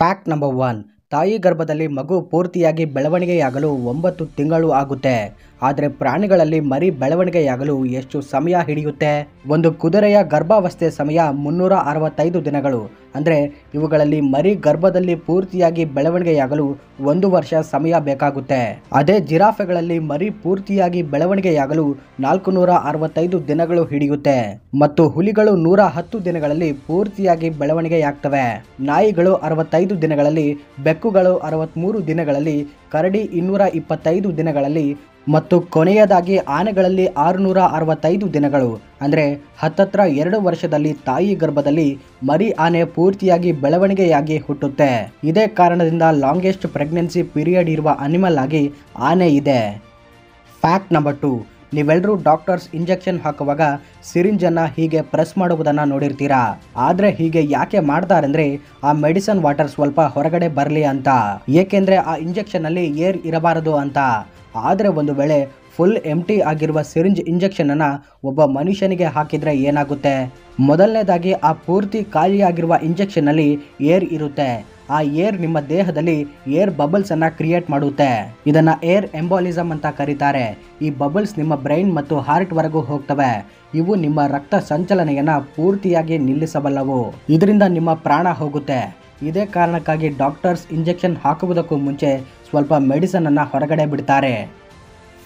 fact number one ತಾಯಿ ಗರ್ಭದಲ್ಲಿ ಮಗು ಪೂರ್ತಿಯಾಗಿ ಬೆಳವಣಿಗೆಯಾಗಲು ಒಂಬತ್ತು ತಿಂಗಳು ಆಗುತ್ತೆ ಆದರೆ ಪ್ರಾಣಿಗಳಲ್ಲಿ ಮರಿ ಬೆಳವಣಿಗೆಯಾಗಲು ಎಷ್ಟು ಸಮಯ ಹಿಡಿಯುತ್ತೆ ಒಂದು ಕುದುರೆಯ ಗರ್ಭಾವಸ್ಥೆ ಸಮಯ ಮುನ್ನೂರ ಅರವತ್ತೈದು ದಿನಗಳು ಅಂದರೆ ಇವುಗಳಲ್ಲಿ ಮರಿ ಗರ್ಭದಲ್ಲಿ ಪೂರ್ತಿಯಾಗಿ ಬೆಳವಣಿಗೆಯಾಗಲು ಒಂದು ವರ್ಷ ಸಮಯ ಬೇಕಾಗುತ್ತೆ ಅದೇ ಜಿರಾಫೆಗಳಲ್ಲಿ ಮರಿ ಪೂರ್ತಿಯಾಗಿ ಬೆಳವಣಿಗೆಯಾಗಲು ನಾಲ್ಕು ಅರವತ್ತೈದು ದಿನಗಳು ಹಿಡಿಯುತ್ತೆ ಮತ್ತು ಹುಲಿಗಳು ನೂರ ಹತ್ತು ದಿನಗಳಲ್ಲಿ ಪೂರ್ತಿಯಾಗಿ ಬೆಳವಣಿಗೆಯಾಗ್ತವೆ ನಾಯಿಗಳು ಅರವತ್ತೈದು ದಿನಗಳಲ್ಲಿ ಬೆಕ್ಕುಗಳು ಅರವತ್ತ್ಮೂರು ದಿನಗಳಲ್ಲಿ ಕರಡಿ ಇನ್ನೂರ ಇಪ್ಪತ್ತೈದು ದಿನಗಳಲ್ಲಿ ಮತ್ತು ಕೊನೆಯದಾಗಿ ಆನೆಗಳಲ್ಲಿ ಆರುನೂರ ಅರವತ್ತೈದು ದಿನಗಳು ಅಂದರೆ ಹತ್ತತ್ರ ಎರಡು ವರ್ಷದಲ್ಲಿ ತಾಯಿ ಗರ್ಭದಲ್ಲಿ ಮರಿ ಆನೆ ಪೂರ್ತಿಯಾಗಿ ಬೆಳವಣಿಗೆಯಾಗಿ ಹುಟ್ಟುತ್ತೆ ಇದೇ ಕಾರಣದಿಂದ ಲಾಂಗೆಸ್ಟ್ ಪ್ರೆಗ್ನೆನ್ಸಿ ಪೀರಿಯಡ್ ಇರುವ ಅನಿಮಲ್ ಆಗಿ ಆನೆ ಇದೆ ಫ್ಯಾಕ್ಟ್ ನಂಬರ್ ಟು ನೀವೆಲ್ಲರೂ ಡಾಕ್ಟರ್ಸ್ ಇಂಜೆಕ್ಷನ್ ಹಾಕುವಾಗ ಸಿರಿಂಜನ್ನು ಹೀಗೆ ಪ್ರೆಸ್ ಮಾಡುವುದನ್ನು ನೋಡಿರ್ತೀರಾ ಆದರೆ ಹೀಗೆ ಯಾಕೆ ಮಾಡ್ತಾರಂದ್ರೆ ಆ ಮೆಡಿಸನ್ ವಾಟರ್ ಸ್ವಲ್ಪ ಹೊರಗಡೆ ಬರಲಿ ಅಂತ ಏಕೆಂದರೆ ಆ ಅಲ್ಲಿ ಏರ್ ಇರಬಾರದು ಅಂತ ಆದರೆ ಒಂದು ವೇಳೆ ಫುಲ್ ಎಂಟಿ ಆಗಿರುವ ಸಿರಿಂಜ್ ಇಂಜೆಕ್ಷನನ್ನು ಒಬ್ಬ ಮನುಷ್ಯನಿಗೆ ಹಾಕಿದರೆ ಏನಾಗುತ್ತೆ ಮೊದಲನೇದಾಗಿ ಆ ಪೂರ್ತಿ ಖಾಲಿಯಾಗಿರುವ ಅಲ್ಲಿ ಏರ್ ಇರುತ್ತೆ ಆ ಏರ್ ನಿಮ್ಮ ದೇಹದಲ್ಲಿ ಏರ್ ಬಬಲ್ಸ್ ಅನ್ನ ಕ್ರಿಯೇಟ್ ಮಾಡುತ್ತೆ ಇದನ್ನ ಏರ್ ಎಂಬಾಲಿಸಮ್ ಅಂತ ಕರೀತಾರೆ ಈ ಬಬಲ್ಸ್ ನಿಮ್ಮ ಬ್ರೈನ್ ಮತ್ತು ಹಾರ್ಟ್ ವರೆಗೂ ಹೋಗ್ತವೆ ಇವು ನಿಮ್ಮ ರಕ್ತ ಸಂಚಲನೆಯನ್ನ ಪೂರ್ತಿಯಾಗಿ ನಿಲ್ಲಿಸಬಲ್ಲವು ಇದರಿಂದ ನಿಮ್ಮ ಪ್ರಾಣ ಹೋಗುತ್ತೆ ಇದೇ ಕಾರಣಕ್ಕಾಗಿ ಡಾಕ್ಟರ್ಸ್ ಇಂಜೆಕ್ಷನ್ ಹಾಕುವುದಕ್ಕೂ ಮುಂಚೆ ಸ್ವಲ್ಪ ಮೆಡಿಸನ್ ಅನ್ನ ಹೊರಗಡೆ ಬಿಡ್ತಾರೆ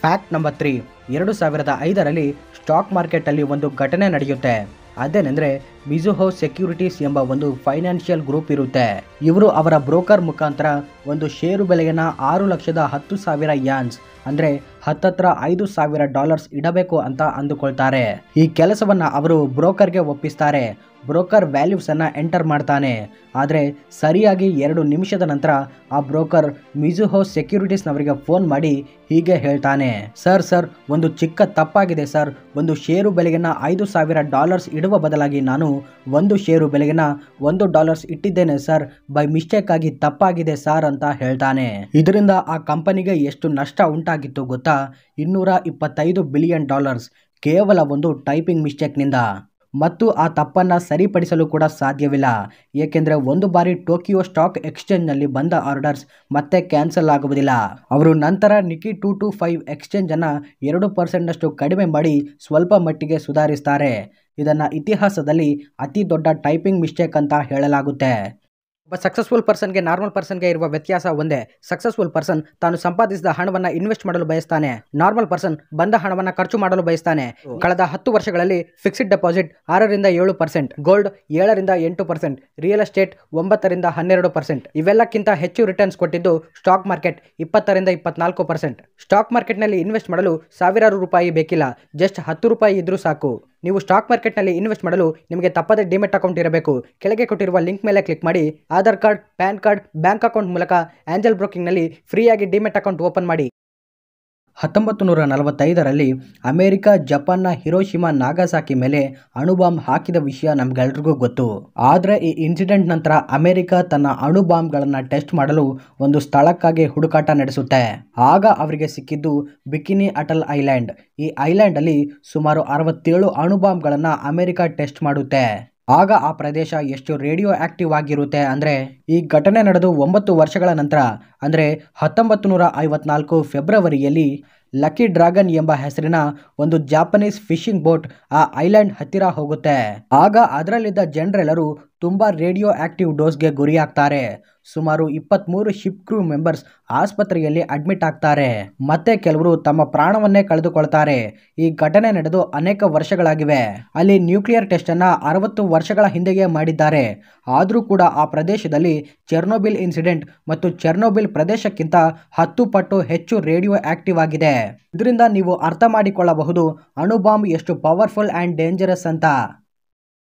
ಫ್ಯಾಕ್ಟ್ ನಂಬರ್ ತ್ರೀ ಎರಡು ಸಾವಿರದ ಐದರಲ್ಲಿ ಸ್ಟಾಕ್ ಅಲ್ಲಿ ಒಂದು ಘಟನೆ ನಡೆಯುತ್ತೆ ಅದೇನೆಂದರೆ ಮಿಜುಹೋ ಸೆಕ್ಯೂರಿಟೀಸ್ ಎಂಬ ಒಂದು ಫೈನಾನ್ಷಿಯಲ್ ಗ್ರೂಪ್ ಇರುತ್ತೆ ಇವರು ಅವರ ಬ್ರೋಕರ್ ಮುಖಾಂತರ ಒಂದು ಷೇರು ಬೆಲೆಯನ್ನು ಆರು ಲಕ್ಷದ ಹತ್ತು ಸಾವಿರ ಯಾನ್ಸ್ ಅಂದರೆ ಹತ್ತತ್ರ ಐದು ಸಾವಿರ ಡಾಲರ್ಸ್ ಇಡಬೇಕು ಅಂತ ಅಂದುಕೊಳ್ತಾರೆ ಈ ಕೆಲಸವನ್ನು ಅವರು ಬ್ರೋಕರ್ಗೆ ಒಪ್ಪಿಸ್ತಾರೆ ಬ್ರೋಕರ್ ವ್ಯಾಲ್ಯೂಸನ್ನು ಎಂಟರ್ ಮಾಡ್ತಾನೆ ಆದರೆ ಸರಿಯಾಗಿ ಎರಡು ನಿಮಿಷದ ನಂತರ ಆ ಬ್ರೋಕರ್ ಮಿಜುಹೋ ಸೆಕ್ಯೂರಿಟೀಸ್ನವರಿಗೆ ಫೋನ್ ಮಾಡಿ ಹೀಗೆ ಹೇಳ್ತಾನೆ ಸರ್ ಸರ್ ಒಂದು ಚಿಕ್ಕ ತಪ್ಪಾಗಿದೆ ಸರ್ ಒಂದು ಷೇರು ಬೆಲೆಗಿನ ಐದು ಸಾವಿರ ಡಾಲರ್ಸ್ ಇಡುವ ಬದಲಾಗಿ ನಾನು ಒಂದು ಷೇರು ಬೆಲೆಗಿನ ಒಂದು ಡಾಲರ್ಸ್ ಇಟ್ಟಿದ್ದೇನೆ ಸರ್ ಬೈ ಮಿಸ್ಟೇಕ್ ಆಗಿ ತಪ್ಪಾಗಿದೆ ಸರ್ ಅಂತ ಹೇಳ್ತಾನೆ ಇದರಿಂದ ಆ ಕಂಪನಿಗೆ ಎಷ್ಟು ನಷ್ಟ ಉಂಟಾಗಿತ್ತು ಗೊತ್ತಾ ಇನ್ನೂರ ಇಪ್ಪತ್ತೈದು ಬಿಲಿಯನ್ ಡಾಲರ್ಸ್ ಕೇವಲ ಒಂದು ಟೈಪಿಂಗ್ ಮಿಸ್ಟೇಕ್ನಿಂದ ಮತ್ತು ಆ ತಪ್ಪನ್ನು ಸರಿಪಡಿಸಲು ಕೂಡ ಸಾಧ್ಯವಿಲ್ಲ ಏಕೆಂದರೆ ಒಂದು ಬಾರಿ ಟೋಕಿಯೋ ಸ್ಟಾಕ್ ಎಕ್ಸ್ಚೇಂಜ್ನಲ್ಲಿ ಬಂದ ಆರ್ಡರ್ಸ್ ಮತ್ತೆ ಕ್ಯಾನ್ಸಲ್ ಆಗುವುದಿಲ್ಲ ಅವರು ನಂತರ ನಿಕಿ ಟೂ ಟು ಫೈವ್ ಎಕ್ಸ್ಚೇಂಜನ್ನು ಎರಡು ಪರ್ಸೆಂಟ್ನಷ್ಟು ಕಡಿಮೆ ಮಾಡಿ ಸ್ವಲ್ಪ ಮಟ್ಟಿಗೆ ಸುಧಾರಿಸ್ತಾರೆ ಇದನ್ನು ಇತಿಹಾಸದಲ್ಲಿ ಅತಿ ದೊಡ್ಡ ಟೈಪಿಂಗ್ ಮಿಸ್ಟೇಕ್ ಅಂತ ಹೇಳಲಾಗುತ್ತೆ ಬಟ್ ಸಕ್ಸಸ್ಫುಲ್ ಪರ್ಸನ್ಗೆ ನಾರ್ಮಲ್ ಪರ್ಸನ್ಗೆ ಇರುವ ವ್ಯತ್ಯಾಸ ಒಂದೇ ಸಕ್ಸಸ್ಫುಲ್ ಪರ್ಸನ್ ತಾನು ಸಂಪಾದಿಸಿದ ಹಣವನ್ನು ಇನ್ವೆಸ್ಟ್ ಮಾಡಲು ಬಯಸ್ತಾನೆ ನಾರ್ಮಲ್ ಪರ್ಸನ್ ಬಂದ ಹಣವನ್ನು ಖರ್ಚು ಮಾಡಲು ಬಯಸ್ತಾನೆ ಕಳೆದ ಹತ್ತು ವರ್ಷಗಳಲ್ಲಿ ಫಿಕ್ಸ್ಡ್ ಡೆಪಾಸಿಟ್ ಆರರಿಂದ ಏಳು ಪರ್ಸೆಂಟ್ ಗೋಲ್ಡ್ ಏಳರಿಂದ ಎಂಟು ಪರ್ಸೆಂಟ್ ರಿಯಲ್ ಎಸ್ಟೇಟ್ ಒಂಬತ್ತರಿಂದ ಹನ್ನೆರಡು ಪರ್ಸೆಂಟ್ ಇವೆಲ್ಲಕ್ಕಿಂತ ಹೆಚ್ಚು ರಿಟರ್ನ್ಸ್ ಕೊಟ್ಟಿದ್ದು ಸ್ಟಾಕ್ ಮಾರ್ಕೆಟ್ ಇಪ್ಪತ್ತರಿಂದ ಇಪ್ಪತ್ನಾಲ್ಕು ಪರ್ಸೆಂಟ್ ಸ್ಟಾಕ್ ಮಾರ್ಕೆಟ್ನಲ್ಲಿ ಇನ್ವೆಸ್ಟ್ ಮಾಡಲು ಸಾವಿರಾರು ರೂಪಾಯಿ ಬೇಕಿಲ್ಲ ಜಸ್ಟ್ ಹತ್ತು ರೂಪಾಯಿ ಇದ್ರೂ ಸಾಕು ನೀವು ಸ್ಟಾಕ್ ಮಾರ್ಕೆಟ್ನಲ್ಲಿ ಇನ್ವೆಸ್ಟ್ ಮಾಡಲು ನಿಮಗೆ ತಪ್ಪದೇ ಡಿಮೆಟ್ ಅಕೌಂಟ್ ಇರಬೇಕು ಕೆಳಗೆ ಕೊಟ್ಟಿರುವ ಲಿಂಕ್ ಮೇಲೆ ಕ್ಲಿಕ್ ಮಾಡಿ Aadhaar card PAN card bank account ಮೂಲಕ ಆಂಜಲ್ ಬ್ರೋಕಿಂಗ್ನಲ್ಲಿ ಫ್ರೀಯಾಗಿ ಡಿಮೆಟ್ ಅಕೌಂಟ್ ಓಪನ್ ಮಾಡಿ ಹತ್ತೊಂಬತ್ತು ನೂರ ನಲವತ್ತೈದರಲ್ಲಿ ಅಮೆರಿಕ ಜಪಾನ್ನ ಹಿರೋಶಿಮಾ ನಾಗಾಸಾಕಿ ಮೇಲೆ ಅಣುಬಾಂಬ್ ಹಾಕಿದ ವಿಷಯ ನಮಗೆಲ್ರಿಗೂ ಗೊತ್ತು ಆದರೆ ಈ ಇನ್ಸಿಡೆಂಟ್ ನಂತರ ಅಮೆರಿಕ ತನ್ನ ಅಣು ಬಾಂಬ್ಗಳನ್ನು ಟೆಸ್ಟ್ ಮಾಡಲು ಒಂದು ಸ್ಥಳಕ್ಕಾಗಿ ಹುಡುಕಾಟ ನಡೆಸುತ್ತೆ ಆಗ ಅವರಿಗೆ ಸಿಕ್ಕಿದ್ದು ಬಿಕಿನಿ ಅಟಲ್ ಐಲ್ಯಾಂಡ್ ಈ ಐಲ್ಯಾಂಡಲ್ಲಿ ಸುಮಾರು ಅರವತ್ತೇಳು ಅಣು ಬಾಂಬ್ಗಳನ್ನು ಅಮೆರಿಕ ಟೆಸ್ಟ್ ಮಾಡುತ್ತೆ ಆಗ ಆ ಪ್ರದೇಶ ಎಷ್ಟು ರೇಡಿಯೋ ಆಕ್ಟಿವ್ ಆಗಿರುತ್ತೆ ಅಂದರೆ ಈ ಘಟನೆ ನಡೆದು ಒಂಬತ್ತು ವರ್ಷಗಳ ನಂತರ ಅಂದರೆ ಹತ್ತೊಂಬತ್ತು ನೂರ ಐವತ್ನಾಲ್ಕು ಫೆಬ್ರವರಿಯಲ್ಲಿ ಲಕ್ಕಿ ಡ್ರಾಗನ್ ಎಂಬ ಹೆಸರಿನ ಒಂದು ಜಾಪನೀಸ್ ಫಿಶಿಂಗ್ ಬೋಟ್ ಆ ಐಲ್ಯಾಂಡ್ ಹತ್ತಿರ ಹೋಗುತ್ತೆ ಆಗ ಅದರಲ್ಲಿದ್ದ ಜನರೆಲ್ಲರೂ ತುಂಬಾ ರೇಡಿಯೋ ಆಕ್ಟಿವ್ ಡೋಸ್ಗೆ ಗುರಿಯಾಗ್ತಾರೆ ಸುಮಾರು ಇಪ್ಪತ್ತ್ಮೂರು ಶಿಪ್ ಕ್ರೂ ಮೆಂಬರ್ಸ್ ಆಸ್ಪತ್ರೆಯಲ್ಲಿ ಅಡ್ಮಿಟ್ ಆಗ್ತಾರೆ ಮತ್ತೆ ಕೆಲವರು ತಮ್ಮ ಪ್ರಾಣವನ್ನೇ ಕಳೆದುಕೊಳ್ತಾರೆ ಈ ಘಟನೆ ನಡೆದು ಅನೇಕ ವರ್ಷಗಳಾಗಿವೆ ಅಲ್ಲಿ ನ್ಯೂಕ್ಲಿಯರ್ ಟೆಸ್ಟ್ ಅನ್ನ ಅರವತ್ತು ವರ್ಷಗಳ ಹಿಂದೆಯೇ ಮಾಡಿದ್ದಾರೆ ಆದರೂ ಕೂಡ ಆ ಪ್ರದೇಶದಲ್ಲಿ ಚೆರ್ನೋಬಿಲ್ ಇನ್ಸಿಡೆಂಟ್ ಮತ್ತು ಚೆರ್ನೋಬಿಲ್ ಪ್ರದೇಶಕ್ಕಿಂತ ಹತ್ತು ಪಟ್ಟು ಹೆಚ್ಚು ರೇಡಿಯೋ ಆಕ್ಟಿವ್ ಆಗಿದೆ ಇದರಿಂದ ನೀವು ಅರ್ಥ ಮಾಡಿಕೊಳ್ಳಬಹುದು ಅಣುಬಾಂಬ್ ಎಷ್ಟು ಪವರ್ಫುಲ್ ಆ್ಯಂಡ್ ಡೇಂಜರಸ್ ಅಂತ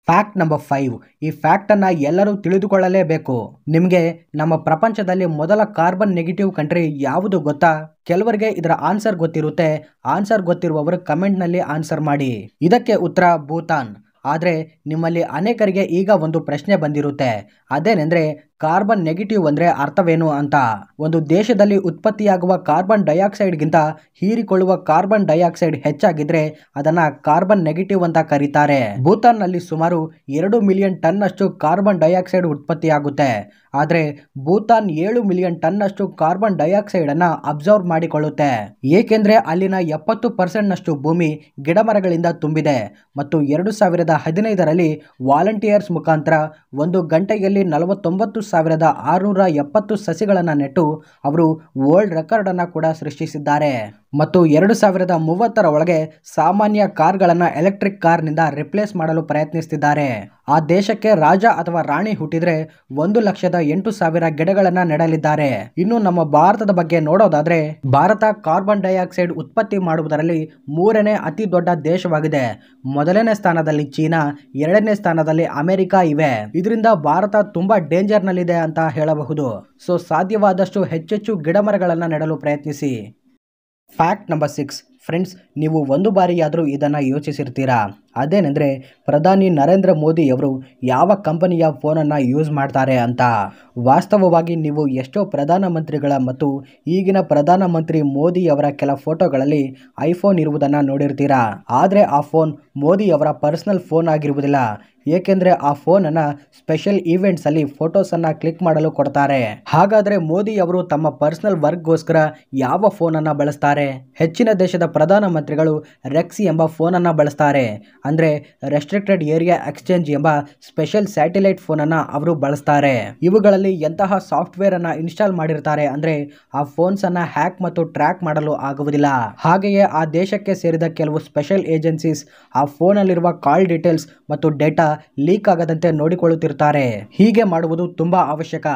ಫ್ಯಾಕ್ಟ್ ನಂಬರ್ ಫೈವ್ ಈ ಫ್ಯಾಕ್ಟನ್ನು ಎಲ್ಲರೂ ತಿಳಿದುಕೊಳ್ಳಲೇಬೇಕು ನಿಮಗೆ ನಮ್ಮ ಪ್ರಪಂಚದಲ್ಲಿ ಮೊದಲ ಕಾರ್ಬನ್ ನೆಗೆಟಿವ್ ಕಂಟ್ರಿ ಯಾವುದು ಗೊತ್ತಾ ಕೆಲವರಿಗೆ ಇದರ ಆನ್ಸರ್ ಗೊತ್ತಿರುತ್ತೆ ಆನ್ಸರ್ ಗೊತ್ತಿರುವವರು ಕಮೆಂಟ್ನಲ್ಲಿ ಆನ್ಸರ್ ಮಾಡಿ ಇದಕ್ಕೆ ಉತ್ತರ ಭೂತಾನ್ ಆದರೆ ನಿಮ್ಮಲ್ಲಿ ಅನೇಕರಿಗೆ ಈಗ ಒಂದು ಪ್ರಶ್ನೆ ಬಂದಿರುತ್ತೆ ಅದೇನೆಂದರೆ ಕಾರ್ಬನ್ ನೆಗೆಟಿವ್ ಅಂದ್ರೆ ಅರ್ಥವೇನು ಅಂತ ಒಂದು ದೇಶದಲ್ಲಿ ಉತ್ಪತ್ತಿಯಾಗುವ ಕಾರ್ಬನ್ ಗಿಂತ ಹೀರಿಕೊಳ್ಳುವ ಕಾರ್ಬನ್ ಡೈಆಕ್ಸೈಡ್ ಹೆಚ್ಚಾಗಿದ್ರೆ ಅದನ್ನ ಕಾರ್ಬನ್ ನೆಗೆಟಿವ್ ಅಂತ ಕರೀತಾರೆ ಭೂತಾನ್ನಲ್ಲಿ ಸುಮಾರು ಎರಡು ಮಿಲಿಯನ್ ಟನ್ ಅಷ್ಟು ಕಾರ್ಬನ್ ಡೈಆಕ್ಸೈಡ್ ಉತ್ಪತ್ತಿಯಾಗುತ್ತೆ ಆದರೆ ಭೂತಾನ್ ಏಳು ಮಿಲಿಯನ್ ಟನ್ ಅಷ್ಟು ಕಾರ್ಬನ್ ಡೈಆಕ್ಸೈಡ್ ಅನ್ನ ಅಬ್ಸರ್ವ್ ಮಾಡಿಕೊಳ್ಳುತ್ತೆ ಏಕೆಂದ್ರೆ ಅಲ್ಲಿನ ಎಪ್ಪತ್ತು ಪರ್ಸೆಂಟ್ ನಷ್ಟು ಭೂಮಿ ಗಿಡಮರಗಳಿಂದ ತುಂಬಿದೆ ಮತ್ತು ಎರಡು ಸಾವಿರದ ಹದಿನೈದರಲ್ಲಿ ವಾಲಂಟಿಯರ್ಸ್ ಮುಖಾಂತರ ಒಂದು ಗಂಟೆಯಲ್ಲಿ ನಲವತ್ತೊಂಬತ್ತು ಸಾವಿರದ ಆರುನೂರ ಎಪ್ಪತ್ತು ಸಸಿಗಳನ್ನು ನೆಟ್ಟು ಅವರು ವರ್ಲ್ಡ್ ರೆಕಾರ್ಡನ್ನು ಕೂಡ ಸೃಷ್ಟಿಸಿದ್ದಾರೆ ಮತ್ತು ಎರಡು ಸಾವಿರದ ಮೂವತ್ತರ ಒಳಗೆ ಸಾಮಾನ್ಯ ಕಾರ್ಗಳನ್ನು ಎಲೆಕ್ಟ್ರಿಕ್ ಕಾರ್ನಿಂದ ರಿಪ್ಲೇಸ್ ಮಾಡಲು ಪ್ರಯತ್ನಿಸುತ್ತಿದ್ದಾರೆ ಆ ದೇಶಕ್ಕೆ ರಾಜ ಅಥವಾ ರಾಣಿ ಹುಟ್ಟಿದ್ರೆ ಒಂದು ಲಕ್ಷದ ಎಂಟು ಸಾವಿರ ಗಿಡಗಳನ್ನ ನೆಡಲಿದ್ದಾರೆ ಇನ್ನು ನಮ್ಮ ಭಾರತದ ಬಗ್ಗೆ ನೋಡೋದಾದ್ರೆ ಭಾರತ ಕಾರ್ಬನ್ ಡೈಆಕ್ಸೈಡ್ ಉತ್ಪತ್ತಿ ಮಾಡುವುದರಲ್ಲಿ ಮೂರನೇ ಅತಿ ದೊಡ್ಡ ದೇಶವಾಗಿದೆ ಮೊದಲನೇ ಸ್ಥಾನದಲ್ಲಿ ಚೀನಾ ಎರಡನೇ ಸ್ಥಾನದಲ್ಲಿ ಅಮೆರಿಕ ಇವೆ ಇದರಿಂದ ಭಾರತ ತುಂಬಾ ಡೇಂಜರ್ ನಲ್ಲಿದೆ ಅಂತ ಹೇಳಬಹುದು ಸೊ ಸಾಧ್ಯವಾದಷ್ಟು ಹೆಚ್ಚೆಚ್ಚು ಗಿಡ ಮರಗಳನ್ನು ನೆಡಲು ಪ್ರಯತ್ನಿಸಿ ಫ್ಯಾಕ್ಟ್ ನಂಬರ್ ಸಿಕ್ಸ್ ಫ್ರೆಂಡ್ಸ್ ನೀವು ಒಂದು ಬಾರಿಯಾದರೂ ಇದನ್ನು ಯೋಚಿಸಿರ್ತೀರಾ ಅದೇನೆಂದರೆ ಪ್ರಧಾನಿ ನರೇಂದ್ರ ಮೋದಿಯವರು ಯಾವ ಕಂಪನಿಯ ಫೋನನ್ನು ಯೂಸ್ ಮಾಡ್ತಾರೆ ಅಂತ ವಾಸ್ತವವಾಗಿ ನೀವು ಎಷ್ಟೋ ಪ್ರಧಾನಮಂತ್ರಿಗಳ ಮತ್ತು ಈಗಿನ ಪ್ರಧಾನಮಂತ್ರಿ ಮೋದಿಯವರ ಕೆಲ ಫೋಟೋಗಳಲ್ಲಿ ಐಫೋನ್ ಇರುವುದನ್ನು ನೋಡಿರ್ತೀರಾ ಆದರೆ ಆ ಫೋನ್ ಮೋದಿಯವರ ಪರ್ಸನಲ್ ಫೋನ್ ಆಗಿರುವುದಿಲ್ಲ ಏಕೆಂದರೆ ಆ ಫೋನನ್ನು ಸ್ಪೆಷಲ್ ಈವೆಂಟ್ಸಲ್ಲಿ ಫೋಟೋಸನ್ನು ಕ್ಲಿಕ್ ಮಾಡಲು ಕೊಡ್ತಾರೆ ಹಾಗಾದರೆ ಮೋದಿ ಅವರು ತಮ್ಮ ಪರ್ಸನಲ್ ವರ್ಕ್ಗೋಸ್ಕರ ಯಾವ ಫೋನನ್ನು ಬಳಸ್ತಾರೆ ಹೆಚ್ಚಿನ ದೇಶದ ಪ್ರಧಾನಮಂತ್ರಿಗಳು ರೆಕ್ಸಿ ಎಂಬ ಫೋನನ್ನು ಬಳಸ್ತಾರೆ ಅಂದರೆ ರೆಸ್ಟ್ರಿಕ್ಟೆಡ್ ಏರಿಯಾ ಎಕ್ಸ್ಚೇಂಜ್ ಎಂಬ ಸ್ಪೆಷಲ್ ಸ್ಯಾಟಲೈಟ್ ಫೋನನ್ನು ಅವರು ಬಳಸ್ತಾರೆ ಇವುಗಳಲ್ಲಿ ಎಂತಹ ಸಾಫ್ಟ್ವೇರನ್ನು ಇನ್ಸ್ಟಾಲ್ ಮಾಡಿರ್ತಾರೆ ಅಂದರೆ ಆ ಫೋನ್ಸನ್ನು ಹ್ಯಾಕ್ ಮತ್ತು ಟ್ರ್ಯಾಕ್ ಮಾಡಲು ಆಗುವುದಿಲ್ಲ ಹಾಗೆಯೇ ಆ ದೇಶಕ್ಕೆ ಸೇರಿದ ಕೆಲವು ಸ್ಪೆಷಲ್ ಏಜೆನ್ಸೀಸ್ ಆ ಫೋನಲ್ಲಿರುವ ಕಾಲ್ ಡೀಟೇಲ್ಸ್ ಮತ್ತು ಡೇಟಾ ಲೀಕ್ ಆಗದಂತೆ ನೋಡಿಕೊಳ್ಳುತ್ತಿರ್ತಾರೆ ಹೀಗೆ ಮಾಡುವುದು ತುಂಬ ಅವಶ್ಯಕ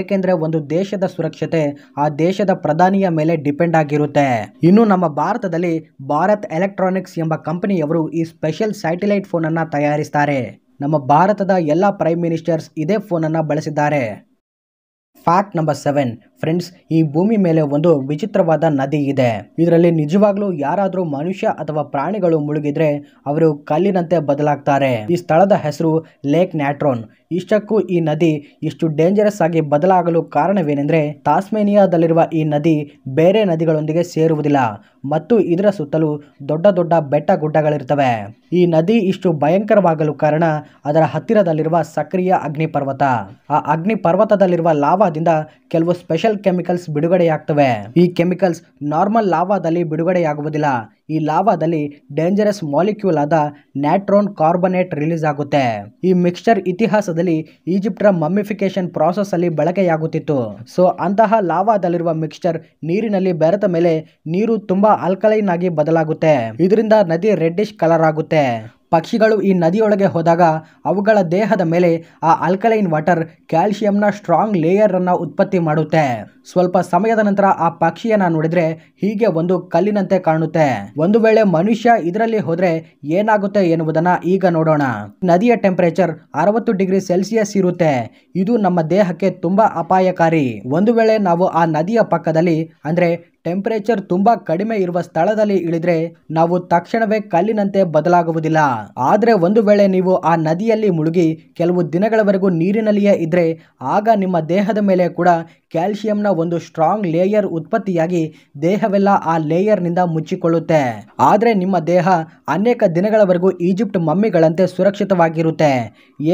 ಏಕೆಂದರೆ ಒಂದು ದೇಶದ ಸುರಕ್ಷತೆ ಆ ದೇಶದ ಪ್ರಧಾನಿಯ ಮೇಲೆ ಡಿಪೆಂಡ್ ಆಗಿರುತ್ತೆ ಇನ್ನು ನಮ್ಮ ಭಾರತದಲ್ಲಿ ಭಾರತ್ ಎಲೆಕ್ಟ್ರಾನಿಕ್ಸ್ ಎಂಬ ಕಂಪನಿಯವರು ಈ ಸ್ಪೆಷಲ್ ಸ್ಯಾಟಲೈಟ್ ಫೋನನ್ನು ತಯಾರಿಸ್ತಾರೆ ನಮ್ಮ ಭಾರತದ ಎಲ್ಲ ಪ್ರೈಮ್ ಮಿನಿಸ್ಟರ್ಸ್ ಇದೇ ಫೋನನ್ನು ಬಳಸಿದ್ದಾರೆ ಫ್ಯಾಕ್ಟ್ ನಂಬರ್ ಸೆವೆನ್ ಫ್ರೆಂಡ್ಸ್ ಈ ಭೂಮಿ ಮೇಲೆ ಒಂದು ವಿಚಿತ್ರವಾದ ನದಿ ಇದೆ ಇದರಲ್ಲಿ ನಿಜವಾಗ್ಲೂ ಯಾರಾದರೂ ಮನುಷ್ಯ ಅಥವಾ ಪ್ರಾಣಿಗಳು ಮುಳುಗಿದ್ರೆ ಅವರು ಕಲ್ಲಿನಂತೆ ಬದಲಾಗ್ತಾರೆ ಈ ಸ್ಥಳದ ಹೆಸರು ಲೇಕ್ ನ್ಯಾಟ್ರೋನ್ ಇಷ್ಟಕ್ಕೂ ಈ ನದಿ ಇಷ್ಟು ಡೇಂಜರಸ್ ಆಗಿ ಬದಲಾಗಲು ಕಾರಣವೇನೆಂದ್ರೆ ತಾಸ್ಮೇನಿಯಾದಲ್ಲಿರುವ ಈ ನದಿ ಬೇರೆ ನದಿಗಳೊಂದಿಗೆ ಸೇರುವುದಿಲ್ಲ ಮತ್ತು ಇದರ ಸುತ್ತಲೂ ದೊಡ್ಡ ದೊಡ್ಡ ಬೆಟ್ಟ ಗುಡ್ಡಗಳಿರ್ತವೆ ಈ ನದಿ ಇಷ್ಟು ಭಯಂಕರವಾಗಲು ಕಾರಣ ಅದರ ಹತ್ತಿರದಲ್ಲಿರುವ ಸಕ್ರಿಯ ಅಗ್ನಿಪರ್ವತ ಆ ಅಗ್ನಿಪರ್ವತದಲ್ಲಿರುವ ಲಾವಾದಿಂದ ಕೆಲವು ಸ್ಪೆಷಲ್ ಸ್ಪೆಷಲ್ ಕೆಮಿಕಲ್ಸ್ ಬಿಡುಗಡೆಯಾಗ್ತವೆ ಈ ಕೆಮಿಕಲ್ಸ್ ನಾರ್ಮಲ್ ಲಾವಾದಲ್ಲಿ ಬಿಡುಗಡೆಯಾಗುವುದಿಲ್ಲ ಈ ಲಾವಾದಲ್ಲಿ ಡೇಂಜರಸ್ ಮಾಲಿಕ್ಯೂಲ್ ಆದ ನ್ಯಾಟ್ರೋನ್ ಕಾರ್ಬನೇಟ್ ರಿಲೀಸ್ ಆಗುತ್ತೆ ಈ ಮಿಕ್ಸ್ಚರ್ ಇತಿಹಾಸದಲ್ಲಿ ಈಜಿಪ್ಟ್ರ ಮಮ್ಮಿಫಿಕೇಶನ್ ಪ್ರಾಸೆಸ್ ಅಲ್ಲಿ ಬಳಕೆಯಾಗುತ್ತಿತ್ತು ಸೊ ಅಂತಹ ಲಾವಾದಲ್ಲಿರುವ ಮಿಕ್ಸ್ಚರ್ ನೀರಿನಲ್ಲಿ ಬೆರೆತ ಮೇಲೆ ನೀರು ತುಂಬಾ ಆಲ್ಕಲೈನ್ ಆಗಿ ಬದಲಾಗುತ್ತೆ ಇದರಿಂದ ನದಿ ರೆಡ್ಡಿಶ್ ಕಲರ್ ಆಗುತ್ತೆ ಪಕ್ಷಿಗಳು ಈ ನದಿಯೊಳಗೆ ಹೋದಾಗ ಅವುಗಳ ದೇಹದ ಮೇಲೆ ಆ ಆಲ್ಕಲೈನ್ ವಾಟರ್ ಕ್ಯಾಲ್ಶಿಯಂನ ಸ್ಟ್ರಾಂಗ್ ಲೇಯರನ್ನು ಉತ್ಪತ್ತಿ ಮಾಡುತ್ತೆ ಸ್ವಲ್ಪ ಸಮಯದ ನಂತರ ಆ ಪಕ್ಷಿಯನ್ನ ನೋಡಿದರೆ ಹೀಗೆ ಒಂದು ಕಲ್ಲಿನಂತೆ ಕಾಣುತ್ತೆ ಒಂದು ವೇಳೆ ಮನುಷ್ಯ ಇದರಲ್ಲಿ ಹೋದ್ರೆ ಏನಾಗುತ್ತೆ ಎನ್ನುವುದನ್ನ ಈಗ ನೋಡೋಣ ನದಿಯ ಟೆಂಪರೇಚರ್ ಅರವತ್ತು ಡಿಗ್ರಿ ಸೆಲ್ಸಿಯಸ್ ಇರುತ್ತೆ ಇದು ನಮ್ಮ ದೇಹಕ್ಕೆ ತುಂಬ ಅಪಾಯಕಾರಿ ಒಂದು ವೇಳೆ ನಾವು ಆ ನದಿಯ ಪಕ್ಕದಲ್ಲಿ ಅಂದರೆ ಟೆಂಪರೇಚರ್ ತುಂಬಾ ಕಡಿಮೆ ಇರುವ ಸ್ಥಳದಲ್ಲಿ ಇಳಿದ್ರೆ ನಾವು ತಕ್ಷಣವೇ ಕಲ್ಲಿನಂತೆ ಬದಲಾಗುವುದಿಲ್ಲ ಆದ್ರೆ ಒಂದು ವೇಳೆ ನೀವು ಆ ನದಿಯಲ್ಲಿ ಮುಳುಗಿ ಕೆಲವು ದಿನಗಳವರೆಗೂ ನೀರಿನಲ್ಲಿಯೇ ಇದ್ದರೆ ಆಗ ನಿಮ್ಮ ದೇಹದ ಮೇಲೆ ಕೂಡ ಕ್ಯಾಲ್ಸಿಯಂನ ಒಂದು ಸ್ಟ್ರಾಂಗ್ ಲೇಯರ್ ಉತ್ಪತ್ತಿಯಾಗಿ ದೇಹವೆಲ್ಲ ಆ ಲೇಯರ್ನಿಂದ ಮುಚ್ಚಿಕೊಳ್ಳುತ್ತೆ ಆದರೆ ನಿಮ್ಮ ದೇಹ ಅನೇಕ ದಿನಗಳವರೆಗೂ ಈಜಿಪ್ಟ್ ಮಮ್ಮಿಗಳಂತೆ ಸುರಕ್ಷಿತವಾಗಿರುತ್ತೆ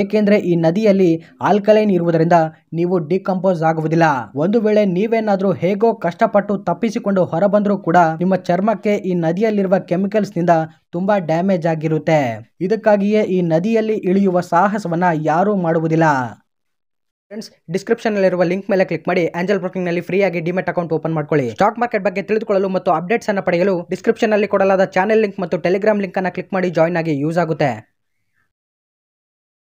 ಏಕೆಂದರೆ ಈ ನದಿಯಲ್ಲಿ ಆಲ್ಕಲೈನ್ ಇರುವುದರಿಂದ ನೀವು ಡಿಕಂಪೋಸ್ ಆಗುವುದಿಲ್ಲ ಒಂದು ವೇಳೆ ನೀವೇನಾದರೂ ಹೇಗೋ ಕಷ್ಟಪಟ್ಟು ತಪ್ಪಿಸಿಕೊಂಡು ಹೊರಬಂದರೂ ಕೂಡ ನಿಮ್ಮ ಚರ್ಮಕ್ಕೆ ಈ ನದಿಯಲ್ಲಿರುವ ಕೆಮಿಕಲ್ಸ್ನಿಂದ ತುಂಬಾ ಡ್ಯಾಮೇಜ್ ಆಗಿರುತ್ತೆ ಇದಕ್ಕಾಗಿಯೇ ಈ ನದಿಯಲ್ಲಿ ಇಳಿಯುವ ಸಾಹಸವನ್ನ ಯಾರೂ ಮಾಡುವುದಿಲ್ಲ ಫ್ರೆಂಡ್ಸ್ ಡಿಸ್ಕ್ರಿಪ್ಷನ್ನಲ್ಲಿರುವ ಲಿಂಕ್ ಮೇಲೆ ಕ್ಲಿಕ್ ಮಾಡಿ ಆಂಜಲ್ ಬ್ರೋಕಿಂಗ್ನಲ್ಲಿ ಫ್ರೀಯಾಗಿ ಡಿಮೆಟ್ ಅಕೌಂಟ್ ಓಪನ್ ಮಾಡ್ಕೊಳ್ಳಿ ಸ್ಟಾಕ್ ಮಾರ್ಕೆಟ್ ಬಗ್ಗೆ ತಿಳಿದುಕೊಳ್ಳಲು ಮತ್ತು ಅಪ್ಡೇಟ್ಸ್ ಅನ್ನು ಪಡೆಯಲು ಡಿಸ್ಕ್ರಿಪ್ಷನ್ನಲ್ಲಿ ಕೊಡಲಾದ ಚಾನೆಲ್ ಲಿಂಕ್ ಮತ್ತು ಟೆಲಿಗ್ರಾಮ್ ಲಿಂಕ್ ಅನ್ನು ಕ್ಲಿಕ್ ಮಾಡಿ ಜಾಯ್ನ್ ಆಗಿ ಯೂಸ್ ಆಗುತ್ತೆ